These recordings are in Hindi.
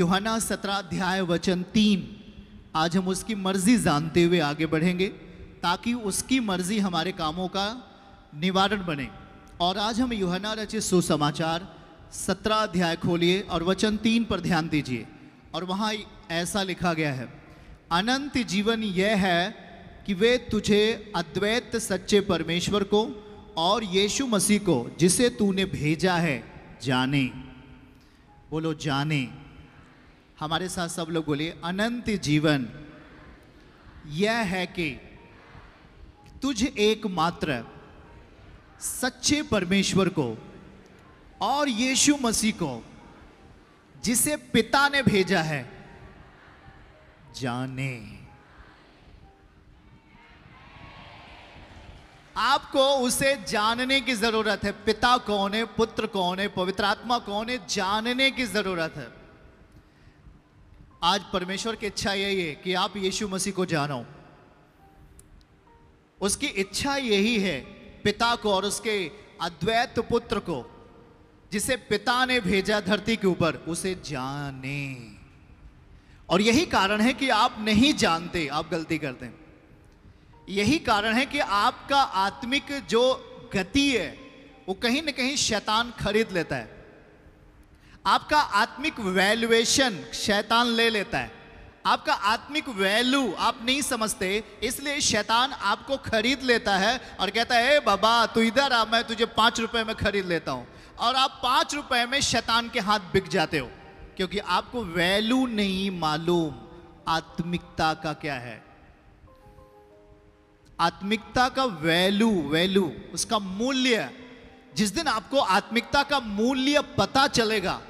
युहाना सत्रह अध्याय वचन तीन आज हम उसकी मर्जी जानते हुए आगे बढ़ेंगे ताकि उसकी मर्जी हमारे कामों का निवारण बने और आज हम युहाना रचित सुसमाचार सत्रह अध्याय खोलिए और वचन तीन पर ध्यान दीजिए और वहाँ ऐसा लिखा गया है अनंत जीवन यह है कि वे तुझे अद्वैत सच्चे परमेश्वर को और यीशु मसीह को जिसे तूने भेजा है जाने बोलो जाने हमारे साथ सब लोग बोले अनंत जीवन यह है कि तुझ एकमात्र सच्चे परमेश्वर को और यीशु मसीह को जिसे पिता ने भेजा है जाने आपको उसे जानने की जरूरत है पिता कौन है पुत्र कौन है पवित्र आत्मा कौन है जानने की जरूरत है आज परमेश्वर की इच्छा यही है कि आप यीशु मसीह को जानो उसकी इच्छा यही है पिता को और उसके अद्वैत पुत्र को जिसे पिता ने भेजा धरती के ऊपर उसे जाने और यही कारण है कि आप नहीं जानते आप गलती करते हैं यही कारण है कि आपका आत्मिक जो गति है वो कहीं ना कहीं शैतान खरीद लेता है आपका आत्मिक वैल्यूएशन शैतान ले लेता है आपका आत्मिक वैल्यू आप नहीं समझते इसलिए शैतान आपको खरीद लेता है और कहता है बाबा तू इधर आ मैं तुझे पांच रुपए में खरीद लेता हूं और आप पांच रुपए में शैतान के हाथ बिक जाते हो क्योंकि आपको वैल्यू नहीं मालूम आत्मिकता का क्या है आत्मिकता का वैल्यू वैल्यू उसका मूल्य जिस दिन आपको आत्मिकता का मूल्य पता चलेगा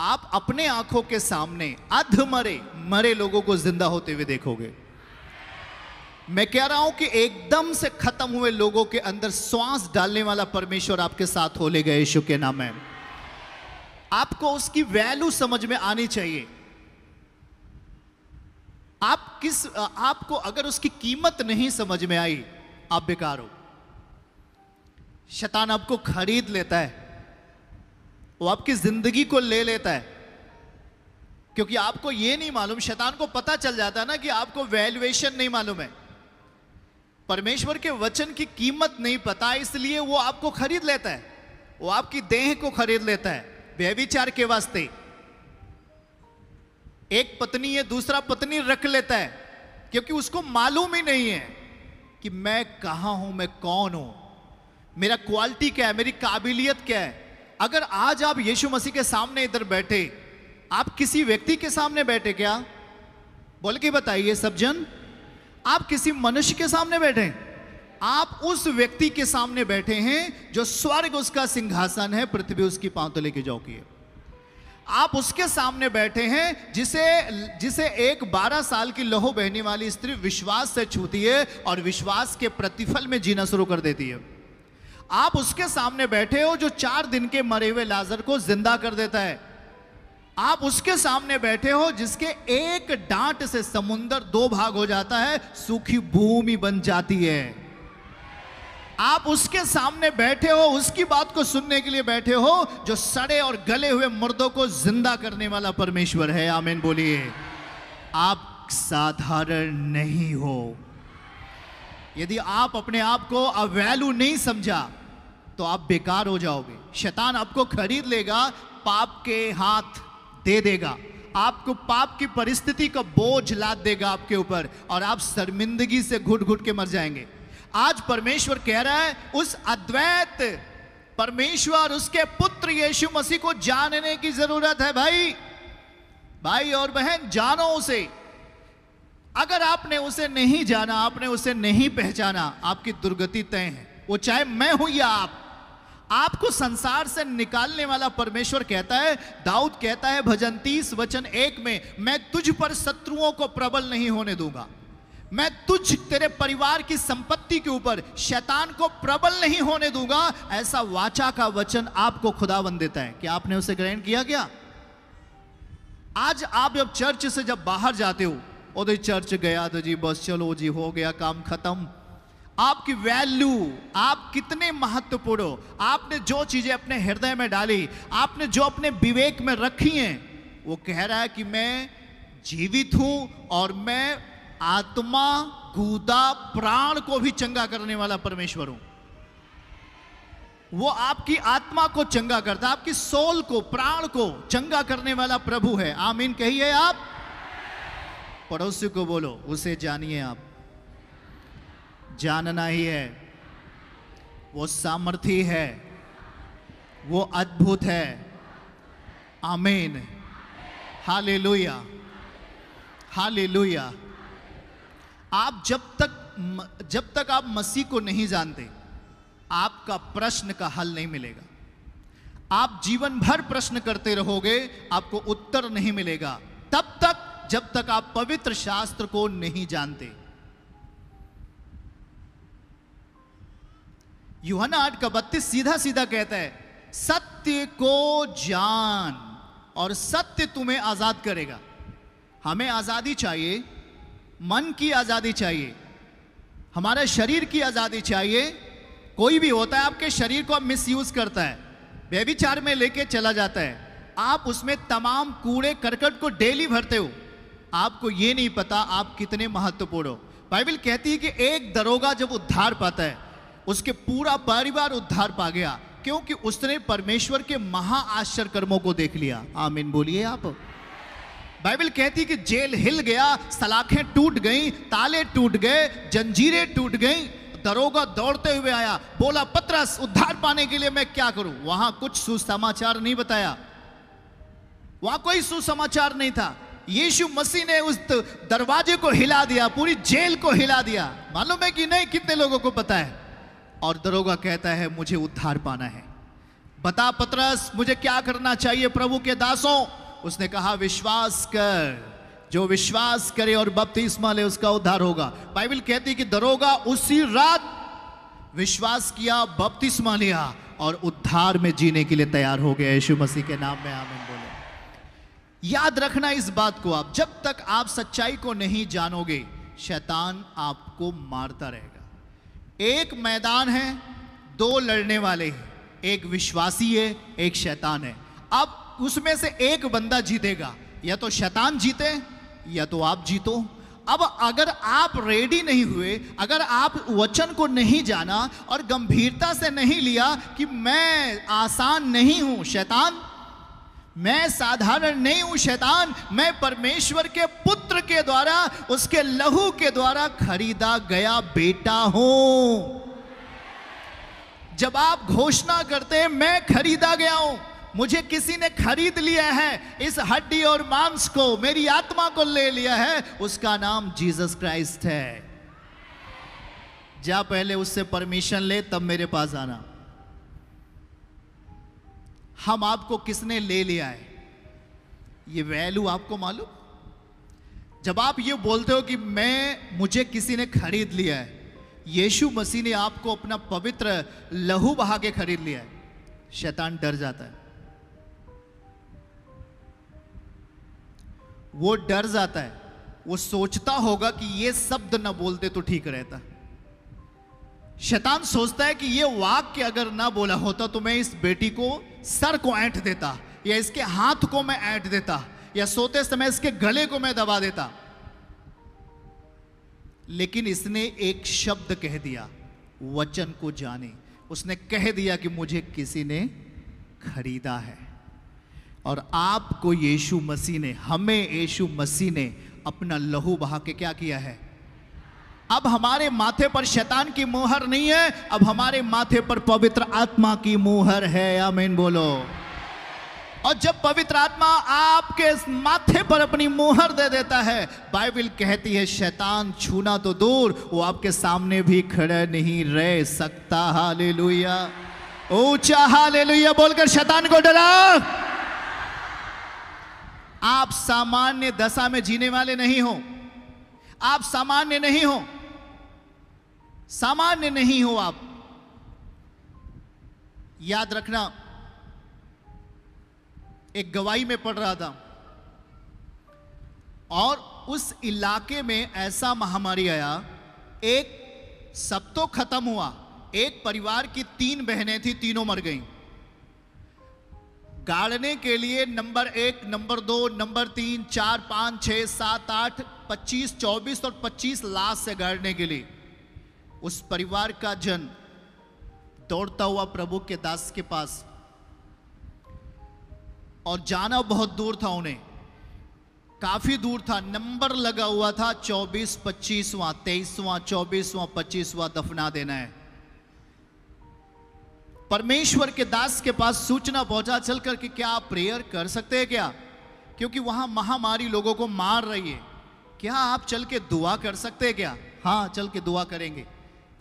आप अपने आंखों के सामने अध मरे मरे लोगों को जिंदा होते हुए देखोगे मैं कह रहा हूं कि एकदम से खत्म हुए लोगों के अंदर श्वास डालने वाला परमेश्वर आपके साथ हो ले गए यीशु के नाम है आपको उसकी वैल्यू समझ में आनी चाहिए आप किस आपको अगर उसकी कीमत नहीं समझ में आई आप बेकार हो शतान आपको खरीद लेता है वो आपकी जिंदगी को ले लेता है क्योंकि आपको ये नहीं मालूम शैतान को पता चल जाता है ना कि आपको वैल्यूएशन नहीं मालूम है परमेश्वर के वचन की कीमत नहीं पता इसलिए वो आपको खरीद लेता है वो आपकी देह को खरीद लेता है व्यविचार के वास्ते एक पत्नी है दूसरा पत्नी रख लेता है क्योंकि उसको मालूम ही नहीं है कि मैं कहा हूं मैं कौन हूं मेरा क्वालिटी क्या है मेरी काबिलियत क्या है अगर आज आप यीशु मसीह के सामने इधर बैठे आप किसी व्यक्ति के सामने बैठे क्या बोल के बताइए सब जन आप किसी मनुष्य के सामने बैठे आप उस व्यक्ति के सामने बैठे हैं जो स्वर्ग उसका सिंहासन है पृथ्वी उसकी पांतोले की चौकी है आप उसके सामने बैठे हैं जिसे जिसे एक 12 साल की लहू बहने वाली स्त्री विश्वास से छूती है और विश्वास के प्रतिफल में जीना शुरू कर देती है आप उसके सामने बैठे हो जो चार दिन के मरे हुए लाजर को जिंदा कर देता है आप उसके सामने बैठे हो जिसके एक डांट से समुंदर दो भाग हो जाता है सूखी भूमि बन जाती है आप उसके सामने बैठे हो उसकी बात को सुनने के लिए बैठे हो जो सड़े और गले हुए मर्दों को जिंदा करने वाला परमेश्वर है आमेन बोलिए आप साधारण नहीं हो यदि आप अपने आप को अवैल्यू नहीं समझा तो आप बेकार हो जाओगे शैतान आपको खरीद लेगा पाप के हाथ दे देगा आपको पाप की परिस्थिति का बोझ लाद देगा आपके ऊपर और आप शर्मिंदगी से घुट घुट के मर जाएंगे आज परमेश्वर कह रहा है उस अद्वैत परमेश्वर उसके पुत्र यीशु मसीह को जानने की जरूरत है भाई भाई और बहन जानो उसे अगर आपने उसे नहीं जाना आपने उसे नहीं पहचाना आपकी दुर्गति तय है वो चाहे मैं हूं या आप आपको संसार से निकालने वाला परमेश्वर कहता है दाऊद कहता है भजन तीस वचन एक में मैं तुझ पर शत्रुओं को प्रबल नहीं होने दूंगा मैं तुझ तेरे परिवार की संपत्ति के ऊपर शैतान को प्रबल नहीं होने दूंगा ऐसा वाचा का वचन आपको खुदावन देता है क्या आपने उसे ग्रहण किया क्या आज आप जब चर्च से जब बाहर जाते हो उदय चर्च गया तो जी बस चलो जी हो गया काम खत्म आपकी वैल्यू आप कितने महत्वपूर्ण हो आपने जो चीजें अपने हृदय में डाली आपने जो अपने विवेक में रखी हैं वो कह रहा है कि मैं जीवित हूं और मैं आत्मा गुदा प्राण को भी चंगा करने वाला परमेश्वर हूं वो आपकी आत्मा को चंगा करता आपकी सोल को प्राण को चंगा करने वाला प्रभु है आमीन कहिए आप पड़ोसी को बोलो उसे जानिए आप जानना ही है वो सामर्थी है वो अद्भुत है आमीन हाले लुया हाले लुया आप जब तक जब तक आप मसीह को नहीं जानते आपका प्रश्न का हल नहीं मिलेगा आप जीवन भर प्रश्न करते रहोगे आपको उत्तर नहीं मिलेगा तब तक जब तक आप पवित्र शास्त्र को नहीं जानते युहना आठ का बत्तीस सीधा सीधा कहता है सत्य को जान और सत्य तुम्हें आज़ाद करेगा हमें आज़ादी चाहिए मन की आज़ादी चाहिए हमारे शरीर की आज़ादी चाहिए कोई भी होता है आपके शरीर को मिस यूज़ करता है बेबीचार में लेके चला जाता है आप उसमें तमाम कूड़े करकट को डेली भरते हो आपको ये नहीं पता आप कितने महत्वपूर्ण हो बाइबल कहती है कि एक दरोगा जब उद्धार पाता है उसके पूरा परिवार उद्धार पा गया क्योंकि उसने परमेश्वर के महा आश्चर्य कर्मों को देख लिया आमीन बोलिए आप बाइबल कहती कि जेल हिल गया सलाखें टूट गईं, ताले टूट गए जंजीरें टूट गईं, दरोगा दौड़ते हुए आया बोला पत्रस उद्धार पाने के लिए मैं क्या करूं वहां कुछ सुसमाचार नहीं बताया वहां कोई सुसमाचार नहीं था यीशु मसीह ने उस दरवाजे को हिला दिया पूरी जेल को हिला दिया मालूम है कि नहीं कितने लोगों को पता है और दरोगा कहता है मुझे उद्धार पाना है बता पतरस मुझे क्या करना चाहिए प्रभु के दासों उसने कहा विश्वास कर जो विश्वास करे और बपतिस्मा ले उसका उद्धार होगा बाइबल कहती कि दरोगा उसी रात विश्वास किया बपतिस्मा लिया और उद्धार में जीने के लिए तैयार हो गया यीशु मसीह के नाम में आमिन बोले याद रखना इस बात को आप जब तक आप सच्चाई को नहीं जानोगे शैतान आपको मारता रहेगा एक मैदान है दो लड़ने वाले एक विश्वासी है एक शैतान है अब उसमें से एक बंदा जीतेगा या तो शैतान जीते या तो आप जीतो अब अगर आप रेडी नहीं हुए अगर आप वचन को नहीं जाना और गंभीरता से नहीं लिया कि मैं आसान नहीं हूं शैतान मैं साधारण नहीं हूं शैतान मैं परमेश्वर के पुत्र के द्वारा उसके लहू के द्वारा खरीदा गया बेटा हूं जब आप घोषणा करते हैं मैं खरीदा गया हूं मुझे किसी ने खरीद लिया है इस हड्डी और मांस को मेरी आत्मा को ले लिया है उसका नाम जीसस क्राइस्ट है जा पहले उससे परमिशन ले तब मेरे पास आना हम आपको किसने ले लिया है ये वैल्यू आपको मालूम जब आप ये बोलते हो कि मैं मुझे किसी ने खरीद लिया है यीशु मसीह ने आपको अपना पवित्र लहू बहा के खरीद लिया है शैतान डर जाता है वो डर जाता है वो सोचता होगा कि ये शब्द ना बोलते तो ठीक रहता शैतान सोचता है कि ये वाक्य अगर ना बोला होता तो मैं इस बेटी को सर को ऐंठ देता या इसके हाथ को मैं ऐंठ देता या सोते समय इसके गले को मैं दबा देता लेकिन इसने एक शब्द कह दिया वचन को जाने उसने कह दिया कि मुझे किसी ने खरीदा है और आपको यीशु मसीह ने हमें यीशु मसीह ने अपना लहू बहा के क्या किया है अब हमारे माथे पर शैतान की मोहर नहीं है अब हमारे माथे पर पवित्र आत्मा की मोहर है आमीन बोलो और जब पवित्र आत्मा आपके माथे पर अपनी मोहर दे देता है बाइबल कहती है शैतान छूना तो दूर वो आपके सामने भी खड़ा नहीं रह सकता हाले लुया ऊंचा हाले लुया बोलकर शैतान को डरा आप सामान्य दशा में जीने वाले नहीं हो आप सामान्य नहीं हो सामान्य नहीं हो आप याद रखना एक गवाही में पढ़ रहा था और उस इलाके में ऐसा महामारी आया एक सब तो खत्म हुआ एक परिवार की तीन बहनें थी तीनों मर गईं गाड़ने के लिए नंबर एक नंबर दो नंबर तीन चार पाँच छः सात आठ पच्चीस चौबीस और पच्चीस लाश से गाड़ने के लिए उस परिवार का जन दौड़ता हुआ प्रभु के दास के पास और जाना बहुत दूर था उन्हें काफी दूर था नंबर लगा हुआ था चौबीस पच्चीसवां तेईसवां चौबीसवां पच्चीसवां दफना देना है परमेश्वर के दास के पास सूचना पहुंचा चल कर कि क्या आप प्रेयर कर सकते हैं क्या क्योंकि वहां महामारी लोगों को मार रही है क्या आप चल के दुआ कर सकते हैं क्या हाँ चल के दुआ करेंगे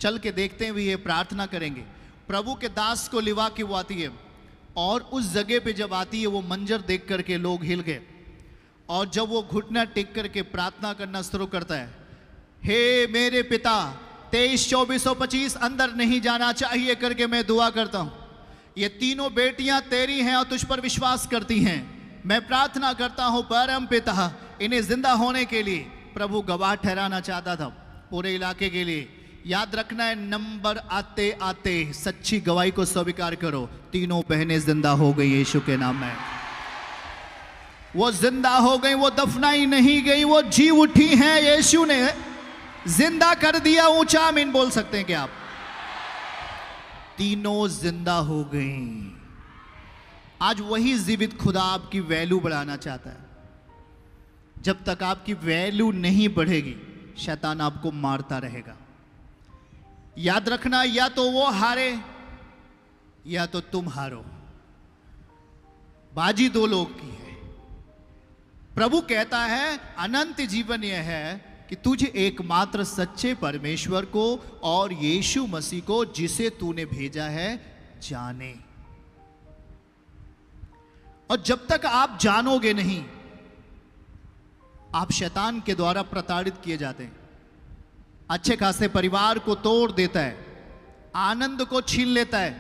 चल के देखते भी ये प्रार्थना करेंगे प्रभु के दास को लिवा के वो आती है और उस जगह पे जब आती है वो मंजर देख करके लोग हिल गए और जब वो घुटना टेक करके प्रार्थना करना शुरू करता है हे मेरे पिता तेईस चौबीस सौ पच्चीस अंदर नहीं जाना चाहिए करके मैं दुआ करता हूं ये तीनों बेटियां तेरी हैं और तुझ पर विश्वास करती हैं मैं प्रार्थना करता हूं परम पिता इन्हें जिंदा होने के लिए प्रभु गवाह ठहराना चाहता था पूरे इलाके के लिए याद रखना है नंबर आते आते सच्ची गवाही को स्वीकार करो तीनों बहनें जिंदा हो गई यीशु के नाम में वो जिंदा हो गई वो दफनाई नहीं गई वो जी उठी हैं यीशु ने जिंदा कर दिया ऊंचा मीन बोल सकते हैं क्या आप तीनों जिंदा हो गई आज वही जीवित खुदा आपकी वैल्यू बढ़ाना चाहता है जब तक आपकी वैल्यू नहीं बढ़ेगी शैतान आपको मारता रहेगा याद रखना या तो वो हारे या तो तुम हारो बाजी दो लोग की है प्रभु कहता है अनंत जीवन यह है कि तुझे एकमात्र सच्चे परमेश्वर को और यीशु मसीह को जिसे तूने भेजा है जाने और जब तक आप जानोगे नहीं आप शैतान के द्वारा प्रताड़ित किए जाते हैं अच्छे खासे परिवार को तोड़ देता है आनंद को छीन लेता है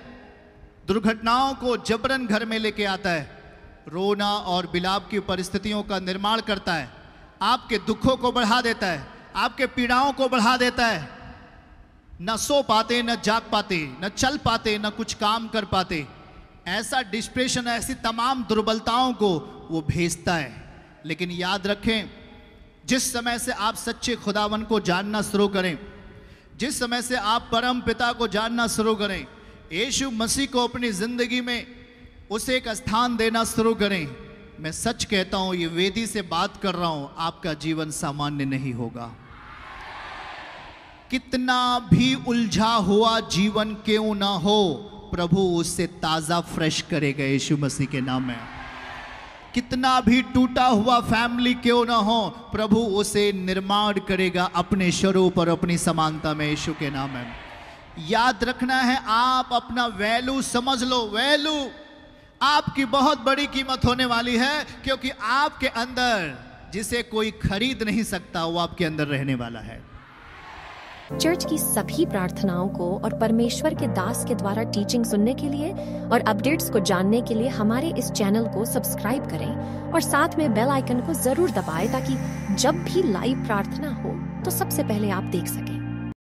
दुर्घटनाओं को जबरन घर में लेके आता है रोना और बिलाप की परिस्थितियों का निर्माण करता है आपके दुखों को बढ़ा देता है आपके पीड़ाओं को बढ़ा देता है न सो पाते न जाग पाते न चल पाते न कुछ काम कर पाते ऐसा डिस्प्रेशन ऐसी तमाम दुर्बलताओं को वो भेजता है लेकिन याद रखें जिस समय से आप सच्चे खुदावन को जानना शुरू करें जिस समय से आप परम पिता को जानना शुरू करें यीशु मसीह को अपनी ज़िंदगी में उसे एक स्थान देना शुरू करें मैं सच कहता हूं ये वेदी से बात कर रहा हूं आपका जीवन सामान्य नहीं होगा कितना भी उलझा हुआ जीवन क्यों ना हो प्रभु उससे ताज़ा फ्रेश करेगा यीशु मसीह के नाम में कितना भी टूटा हुआ फैमिली क्यों ना हो प्रभु उसे निर्माण करेगा अपने स्वरूप और अपनी समानता में यीशु के नाम में याद रखना है आप अपना वैल्यू समझ लो वैल्यू आपकी बहुत बड़ी कीमत होने वाली है क्योंकि आपके अंदर जिसे कोई खरीद नहीं सकता वो आपके अंदर रहने वाला है चर्च की सभी प्रार्थनाओं को और परमेश्वर के दास के द्वारा टीचिंग सुनने के लिए और अपडेट्स को जानने के लिए हमारे इस चैनल को सब्सक्राइब करें और साथ में बेल आइकन को जरूर दबाएं ताकि जब भी लाइव प्रार्थना हो तो सबसे पहले आप देख सकें